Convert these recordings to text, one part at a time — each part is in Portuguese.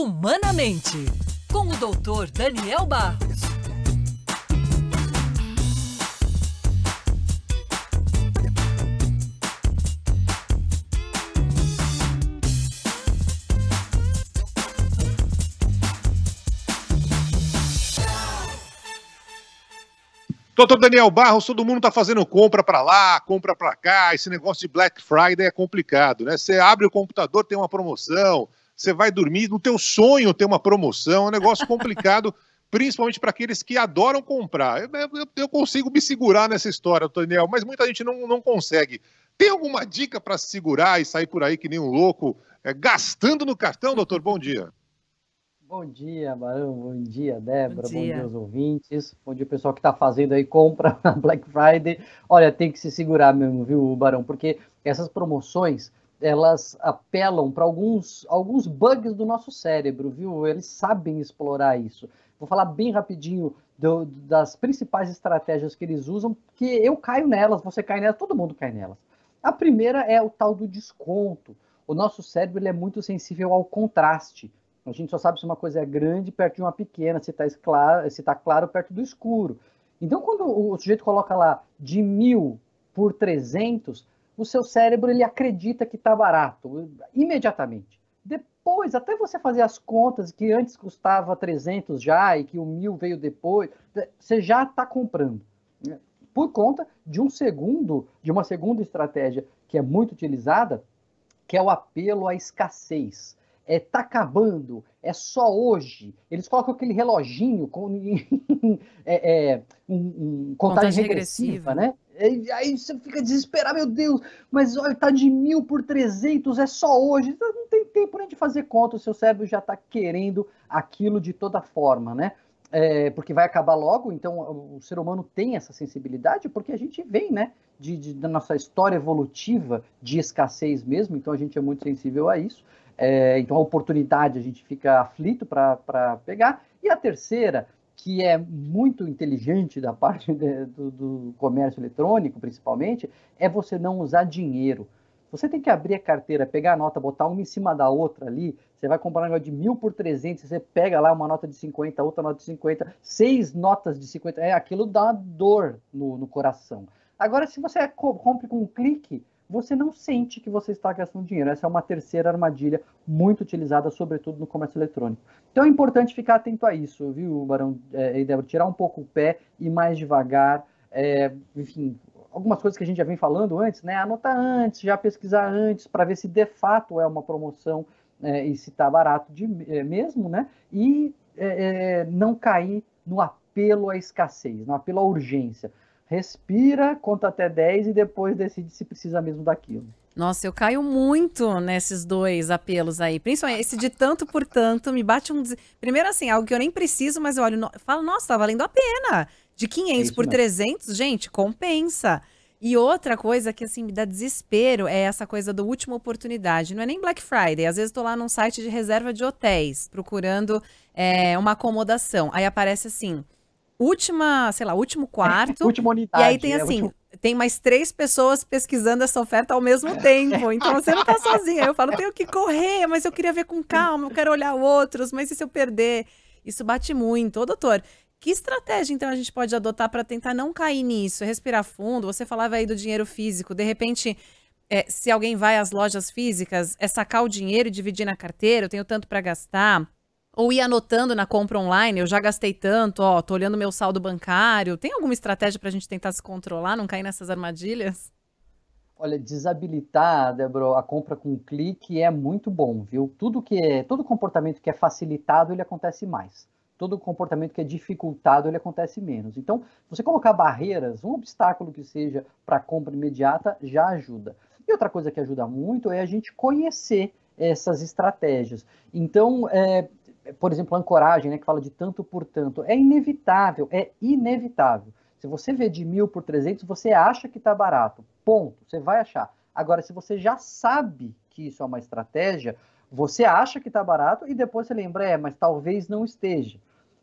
Humanamente, com o doutor Daniel Barros. Doutor Daniel Barros, todo mundo está fazendo compra para lá, compra para cá. Esse negócio de Black Friday é complicado, né? Você abre o computador, tem uma promoção, você vai dormir, no teu sonho ter uma promoção, é um negócio complicado, principalmente para aqueles que adoram comprar. Eu, eu, eu, consigo me segurar nessa história, Daniel, mas muita gente não, não consegue. Tem alguma dica para segurar e sair por aí que nem um louco, é, gastando no cartão, doutor? Bom dia. Bom dia, Barão. Bom dia, Débora. Bom dia, Bom dia aos ouvintes. Bom dia, pessoal que está fazendo aí compra na Black Friday. Olha, tem que se segurar mesmo, viu, Barão? Porque essas promoções elas apelam para alguns, alguns bugs do nosso cérebro, viu? Eles sabem explorar isso. Vou falar bem rapidinho do, das principais estratégias que eles usam, que eu caio nelas, você cai nelas, todo mundo cai nelas. A primeira é o tal do desconto. O nosso cérebro ele é muito sensível ao contraste. A gente só sabe se uma coisa é grande perto de uma pequena, se está claro, se tá claro perto do escuro. Então, quando o sujeito coloca lá de mil por 300, o seu cérebro ele acredita que está barato imediatamente. Depois, até você fazer as contas que antes custava 300 já e que o mil veio depois, é, você já está comprando. Né? Por conta de um segundo, de uma segunda estratégia que é muito utilizada, que é o apelo à escassez. É, tá acabando, é só hoje. Eles colocam aquele reloginho com é, é, um, um, contagem, regressiva, regressiva, né? Aí, você fica desesperado, meu Deus, mas olha, tá de mil por trezentos é só hoje. Não tem tempo nem de fazer conta, o seu cérebro já tá querendo aquilo de toda forma, né? É, porque vai acabar logo, então o ser humano tem essa sensibilidade, porque a gente vem, né, de, de, da nossa história evolutiva de escassez mesmo, então a gente é muito sensível a isso. É, então a oportunidade a gente fica aflito para pegar. E a terceira que é muito inteligente da parte de, do, do, comércio eletrônico, principalmente, é você não usar dinheiro. Você tem que abrir a carteira, pegar a nota, botar uma em cima da outra ali. Você vai comprar um negócio de mil por 300, você pega lá uma nota de 50, outra nota de 50, seis notas de 50. É, aquilo dá dor no, no coração. Agora, se você é compra com um clique, você não sente que você está gastando dinheiro. Essa é uma terceira armadilha muito utilizada, sobretudo no comércio eletrônico. Então é importante ficar atento a isso, viu, Barão é, e Débora? Tirar um pouco o pé e mais devagar. É, enfim, algumas coisas que a gente já vem falando antes, né? Anotar antes, já pesquisar antes, para ver se de fato é uma promoção é, e se está barato de, é, mesmo, né? E é, é, não cair no apelo à escassez, no apelo à urgência respira, conta até 10 e depois decide se precisa mesmo daquilo. Nossa, eu caio muito nesses dois apelos aí. Principalmente esse de tanto por tanto, me bate um. Primeiro, assim, algo que eu nem preciso, mas eu olho. No... Falo, nossa, tá valendo a pena. De 500 é por mesmo. 300, gente, compensa. E outra coisa que, assim, me dá desespero é essa coisa do última oportunidade. Não é nem Black Friday. Às vezes eu tô lá num site de reserva de hotéis, procurando é, uma acomodação. Aí aparece assim última, sei lá, último quarto. última unidade. E aí tem é, assim, é, último... tem mais três pessoas pesquisando essa oferta ao mesmo tempo. Então você não tá sozinha. Eu falo, tenho que correr, mas eu queria ver com calma, eu quero olhar outros, mas e se eu perder? Isso bate muito. Ô, doutor, que estratégia então a gente pode adotar para tentar não cair nisso? Respirar fundo, você falava aí do dinheiro físico, de repente. É, se alguém vai às lojas físicas, é sacar o dinheiro e dividir na carteira, eu tenho tanto para gastar ou ir anotando na compra online, eu já gastei tanto, ó, tô olhando meu saldo bancário. Tem alguma estratégia para a gente tentar se controlar, não cair nessas armadilhas? Olha, desabilitar, Débora, a compra com um clique é muito bom, viu? Tudo que é, todo comportamento que é facilitado, ele acontece mais. Todo comportamento que é dificultado, ele acontece menos. Então, você colocar barreiras, um obstáculo que seja para compra imediata, já ajuda. E outra coisa que ajuda muito é a gente conhecer essas estratégias. Então, é, é, por exemplo, ancoragem, né, que fala de tanto por tanto, é inevitável, é inevitável. Se você vê de mil por 300, você acha que está barato, ponto, você vai achar. Agora, se você já sabe que isso é uma estratégia, você acha que está barato e depois você lembra, é, mas talvez não esteja.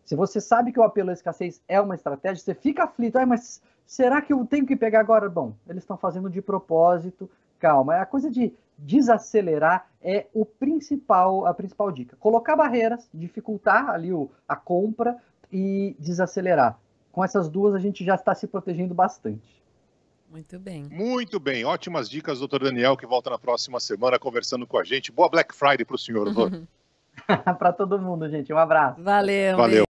Se você sabe que o apelo à escassez é uma estratégia, você fica aflito, ah, mas será que eu tenho que pegar agora? Bom, eles estão fazendo de propósito, calma. A coisa de desacelerar é o principal, a principal dica. Colocar barreiras, dificultar ali o, a compra e desacelerar. Com essas duas a gente já está se protegendo bastante. Muito bem. Muito bem. Ótimas dicas, doutor Daniel, que volta na próxima semana conversando com a gente. Boa Black Friday para o senhor, doutor. para todo mundo, gente. Um abraço. Valeu. Valeu.